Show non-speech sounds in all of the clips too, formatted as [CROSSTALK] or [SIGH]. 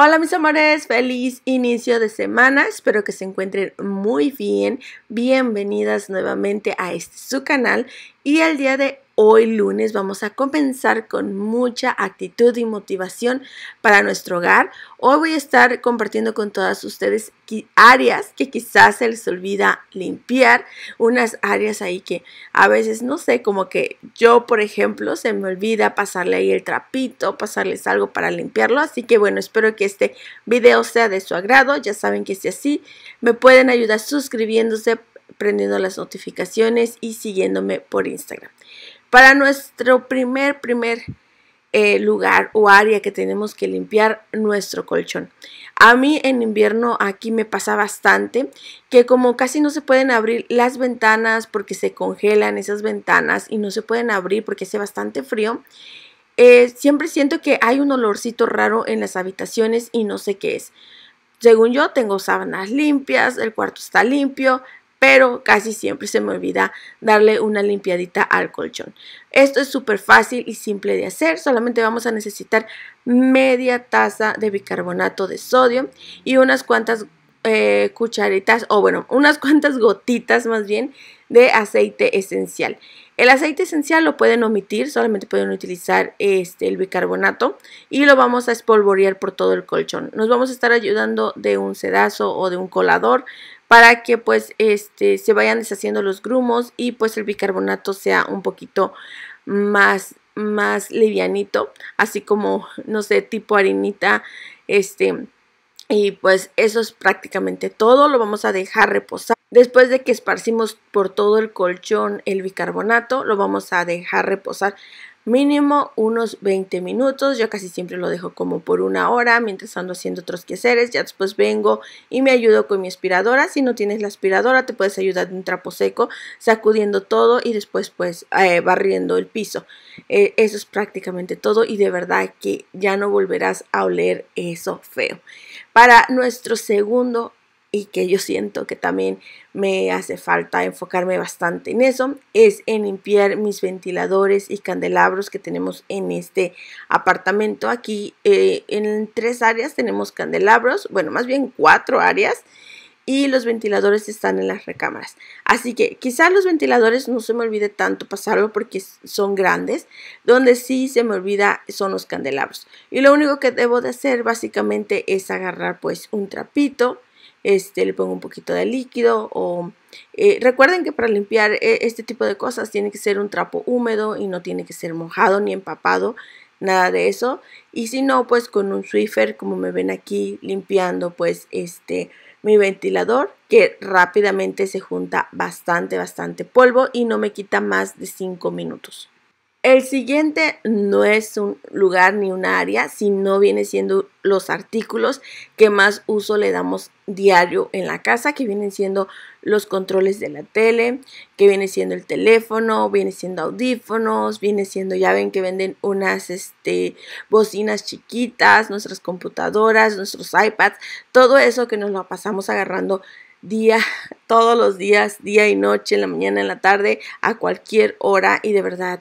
Hola mis amores, feliz inicio de semana, espero que se encuentren muy bien, bienvenidas nuevamente a este su canal y el día de hoy lunes vamos a comenzar con mucha actitud y motivación para nuestro hogar. Hoy voy a estar compartiendo con todas ustedes áreas que quizás se les olvida limpiar, unas áreas ahí que a veces no sé, como que yo por ejemplo se me olvida pasarle ahí el trapito, pasarles algo para limpiarlo, así que bueno, espero que este video sea de su agrado, ya saben que si así me pueden ayudar suscribiéndose prendiendo las notificaciones y siguiéndome por Instagram. Para nuestro primer, primer eh, lugar o área que tenemos que limpiar nuestro colchón. A mí en invierno aquí me pasa bastante que como casi no se pueden abrir las ventanas porque se congelan esas ventanas y no se pueden abrir porque hace bastante frío, eh, siempre siento que hay un olorcito raro en las habitaciones y no sé qué es. Según yo tengo sábanas limpias, el cuarto está limpio, pero casi siempre se me olvida darle una limpiadita al colchón. Esto es súper fácil y simple de hacer, solamente vamos a necesitar media taza de bicarbonato de sodio y unas cuantas eh, cucharitas o bueno, unas cuantas gotitas más bien de aceite esencial. El aceite esencial lo pueden omitir, solamente pueden utilizar este, el bicarbonato y lo vamos a espolvorear por todo el colchón. Nos vamos a estar ayudando de un sedazo o de un colador para que pues este, se vayan deshaciendo los grumos y pues el bicarbonato sea un poquito más, más livianito, así como, no sé, tipo harinita, este, y pues eso es prácticamente todo, lo vamos a dejar reposar. Después de que esparcimos por todo el colchón el bicarbonato, lo vamos a dejar reposar mínimo unos 20 minutos. Yo casi siempre lo dejo como por una hora mientras ando haciendo otros quehaceres. Ya después vengo y me ayudo con mi aspiradora. Si no tienes la aspiradora, te puedes ayudar de un trapo seco, sacudiendo todo y después pues eh, barriendo el piso. Eh, eso es prácticamente todo y de verdad que ya no volverás a oler eso feo. Para nuestro segundo que yo siento que también me hace falta enfocarme bastante en eso es en limpiar mis ventiladores y candelabros que tenemos en este apartamento aquí eh, en tres áreas tenemos candelabros bueno más bien cuatro áreas y los ventiladores están en las recámaras. Así que quizás los ventiladores no se me olvide tanto pasarlo porque son grandes. Donde sí se me olvida son los candelabros. Y lo único que debo de hacer básicamente es agarrar pues un trapito este, le pongo un poquito de líquido o eh, recuerden que para limpiar eh, este tipo de cosas tiene que ser un trapo húmedo y no tiene que ser mojado ni empapado, nada de eso. Y si no, pues con un Swiffer, como me ven aquí limpiando, pues este mi ventilador que rápidamente se junta bastante, bastante polvo y no me quita más de 5 minutos. El siguiente no es un lugar ni un área, sino viene siendo los artículos que más uso le damos diario en la casa, que vienen siendo los controles de la tele, que viene siendo el teléfono, viene siendo audífonos, viene siendo, ya ven que venden unas este, bocinas chiquitas, nuestras computadoras, nuestros iPads, todo eso que nos lo pasamos agarrando día, todos los días, día y noche, en la mañana, en la tarde, a cualquier hora y de verdad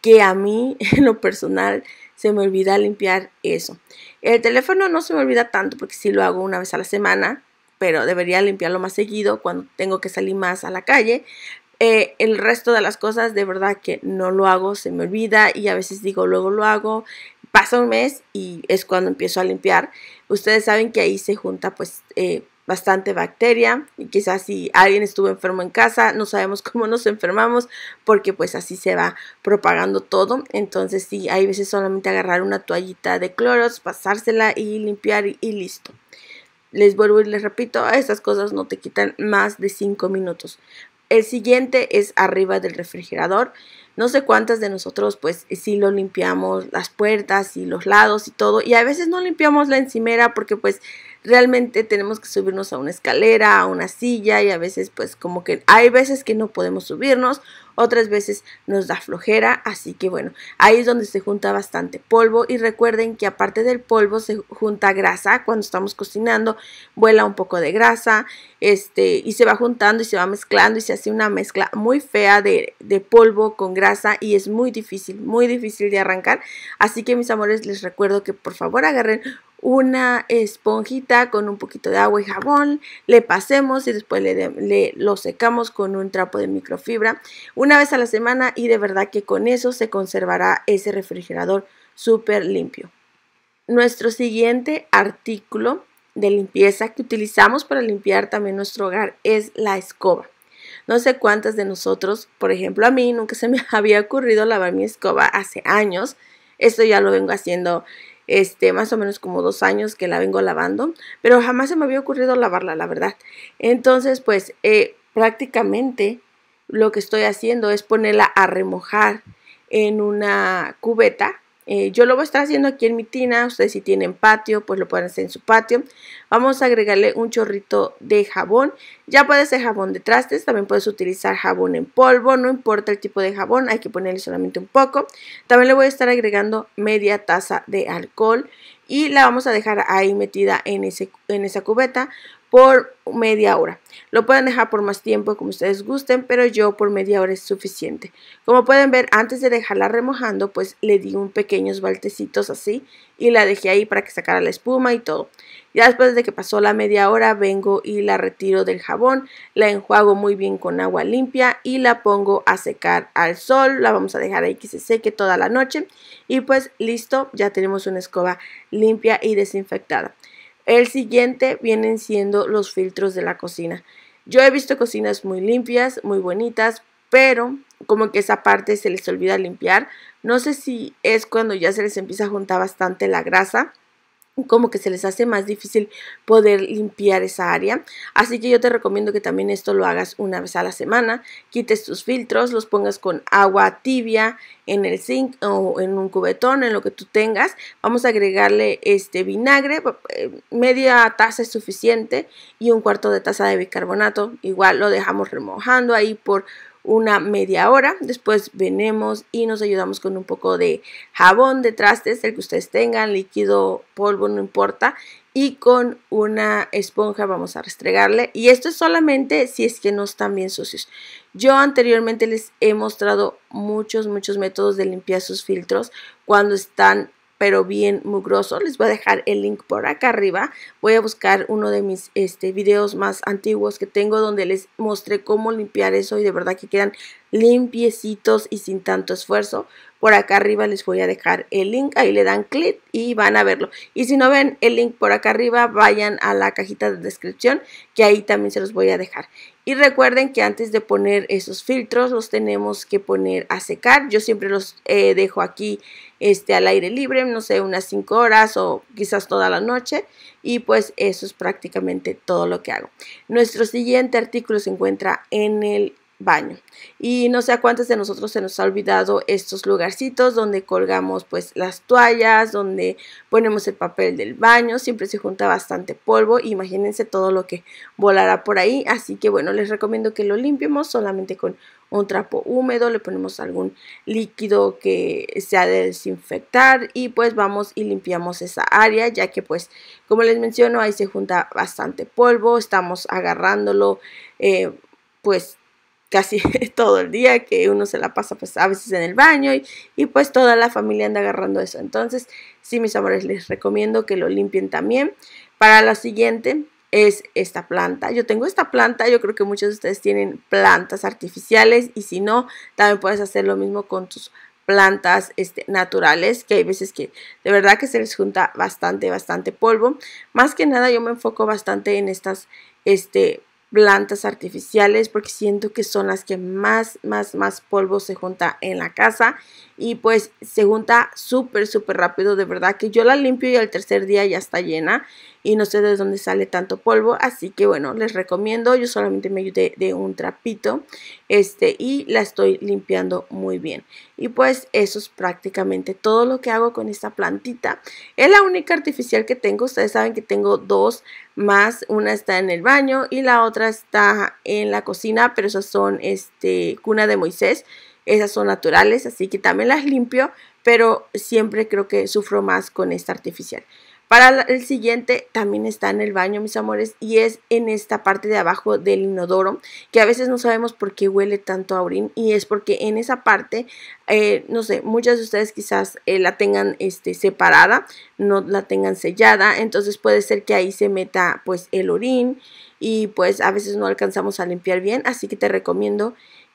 que a mí [LAUGHS] en lo personal se me olvida limpiar eso. El teléfono no se me olvida tanto porque sí lo hago una vez a la semana, pero debería limpiarlo más seguido cuando tengo que salir más a la calle. Eh, el resto de las cosas de verdad que no lo hago, se me olvida y a veces digo luego lo hago, pasa un mes y es cuando empiezo a limpiar. Ustedes saben que ahí se junta pues eh, bastante bacteria y quizás si alguien estuvo enfermo en casa, no sabemos [LAUGHS] cómo nos enfermamos porque pues así se va propagando todo. Entonces sí, hay veces solamente agarrar una toallita de cloros, pasársela y limpiar y, listo. Les vuelvo y les repito, estas cosas no te quitan más de 5 minutos. El siguiente es arriba del refrigerador. No sé cuántas de nosotros pues Si lo limpiamos las puertas y los lados y todo. Y a veces no limpiamos la encimera porque pues realmente tenemos que subirnos a una escalera, a una silla y a veces pues como que hay veces que no podemos subirnos, otras veces nos da flojera, así que bueno, ahí es donde se junta bastante polvo y recuerden que aparte del polvo se junta grasa cuando estamos cocinando, vuela un poco de grasa, este, y se va juntando y se va mezclando y se hace una mezcla muy fea de, de polvo con grasa y es muy difícil, muy difícil de arrancar, así que mis amores les recuerdo que por favor agarren una esponjita con un poquito de agua y jabón, le pasemos y después le, lo secamos con un trapo de microfibra una vez a la semana y de verdad que con eso se conservará ese refrigerador súper limpio. Nuestro siguiente artículo de limpieza que utilizamos para limpiar también nuestro hogar es la escoba. No sé cuántas de nosotros, por ejemplo a mí, nunca se me [LAUGHS] había ocurrido lavar mi escoba hace años. Esto ya lo vengo haciendo este, más o menos como dos años que la vengo lavando, pero jamás se me había ocurrido lavarla, la verdad. Entonces, pues eh, prácticamente lo que estoy haciendo es ponerla a remojar en una cubeta eh, yo lo voy a estar haciendo aquí en mi tina, ustedes si tienen patio, pues lo pueden hacer en su patio. Vamos a agregarle un chorrito de jabón, ya puede ser jabón de trastes, también puedes utilizar jabón en polvo, no importa el tipo de jabón, hay que ponerle solamente un poco. También le voy a estar agregando media taza de alcohol y la vamos a dejar ahí metida en, ese, en esa cubeta por media hora. Lo pueden dejar por más tiempo como ustedes gusten, pero yo por media hora es suficiente. Como pueden ver, antes de dejarla remojando, pues le di un pequeños baltecitos así y la dejé ahí para que sacara la espuma y todo. Ya después de que pasó la media hora, vengo y la retiro del jabón, la enjuago muy bien con agua limpia y la pongo a secar al sol. La vamos a dejar ahí que se seque toda la noche y pues listo, ya tenemos una escoba limpia y desinfectada. El siguiente vienen siendo los filtros de la cocina. Yo he visto cocinas muy limpias, muy bonitas, pero como que esa parte se les olvida limpiar. No sé si es cuando ya se les empieza a juntar bastante la grasa como que se les hace más difícil poder limpiar esa área. Así que yo te recomiendo que también esto lo hagas una vez a la semana. Quites tus filtros, los pongas con agua tibia en el zinc o en un cubetón, en lo que tú tengas. Vamos a agregarle este vinagre, eh, media taza es suficiente y un cuarto de taza de bicarbonato. Igual lo dejamos remojando ahí por una media hora. Después venimos y nos ayudamos con un poco de jabón de trastes, el que ustedes tengan, líquido, polvo, no importa. Y con una esponja vamos a restregarle. Y esto es solamente si es que no están bien sucios. Yo anteriormente les he mostrado muchos, muchos métodos de limpiar sus filtros cuando están pero bien mugroso. Les voy a dejar el link por acá arriba. Voy a buscar uno de mis este, videos más antiguos que tengo donde les mostré cómo limpiar eso y de verdad que quedan limpiecitos y sin tanto esfuerzo. Por acá arriba les voy a dejar el link, ahí le dan clic y van a verlo. Y si no ven el link por acá arriba, vayan a la cajita de descripción que ahí también se los voy a dejar. Y recuerden que antes de poner esos filtros los tenemos que poner a secar. Yo siempre los eh, dejo aquí este, al aire libre, no sé, unas 5 horas o quizás toda la noche. Y pues eso es prácticamente todo lo que hago. Nuestro siguiente artículo se encuentra en el baño. Y no sé a cuántos de nosotros se nos ha olvidado estos lugarcitos donde colgamos pues las toallas, donde ponemos el papel del baño, siempre se junta bastante polvo, imagínense todo lo que volará por ahí, así que bueno, les recomiendo que lo limpiemos solamente con un trapo húmedo, le ponemos algún líquido que sea de desinfectar y pues vamos y limpiamos esa área ya que pues como les menciono ahí se junta bastante polvo, estamos agarrándolo eh, pues casi [LAUGHS] todo el día, que uno se la pasa pues a veces en el baño y, pues toda la familia anda agarrando eso. Entonces, sí, mis amores, les recomiendo que lo limpien también. Para la siguiente es esta planta. Yo tengo esta planta, yo creo que muchos de ustedes tienen plantas artificiales y si no, también puedes hacer lo mismo con tus plantas este, naturales que hay veces que de verdad que se les junta bastante bastante polvo más que nada yo me enfoco bastante en estas este plantas artificiales porque siento que son las que más, más, más polvo se junta en la casa y pues se junta súper, súper rápido, de verdad que yo la limpio y al tercer día ya está llena y no sé de dónde sale tanto polvo, así que bueno, les recomiendo, yo solamente me ayudé de un trapito este y la estoy limpiando muy bien. Y pues eso es prácticamente todo lo que hago con esta plantita. Es la única artificial que tengo, ustedes saben que tengo dos más, una está en el baño y la otra está en la cocina, pero esas son este cuna de Moisés esas son naturales, así que también las limpio, pero siempre creo que sufro más con esta artificial. Para el siguiente también está en el baño, mis amores, y es en esta parte de abajo del inodoro, que a veces no sabemos por qué huele tanto a orín, y es porque en esa parte, eh, no sé, muchas de ustedes quizás eh, la tengan este, separada, no la tengan sellada, entonces puede ser que ahí se meta pues el orín, y pues a veces no alcanzamos a limpiar bien, así que te recomiendo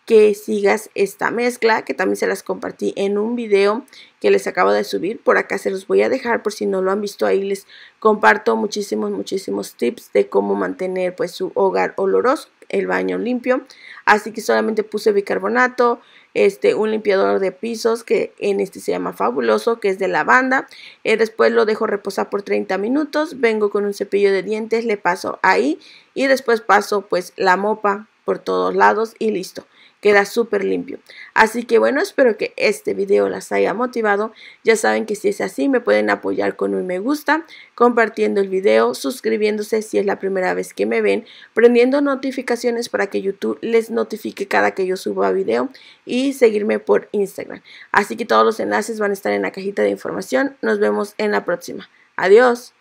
que sigas esta mezcla que también se las compartí en un video que les acabo de subir. Por acá se los voy a dejar por si no lo han visto ahí. Les comparto muchísimos, muchísimos tips de cómo mantener pues su hogar oloroso, el baño limpio. Así que solamente puse bicarbonato, este, un limpiador de pisos que en este se llama Fabuloso, que es de lavanda. Eh, después lo dejo reposar por 30 minutos. Vengo con un cepillo de dientes, le paso ahí y después paso pues la mopa por todos lados y listo queda súper limpio. Así que bueno, espero que este video las haya motivado. Ya saben que si es así me pueden apoyar con un me gusta, compartiendo el video, suscribiéndose si es la primera vez que me ven, prendiendo notificaciones para que YouTube les notifique cada que yo suba video y seguirme por Instagram. Así que todos los enlaces van a estar en la cajita de información. Nos vemos en la próxima. Adiós.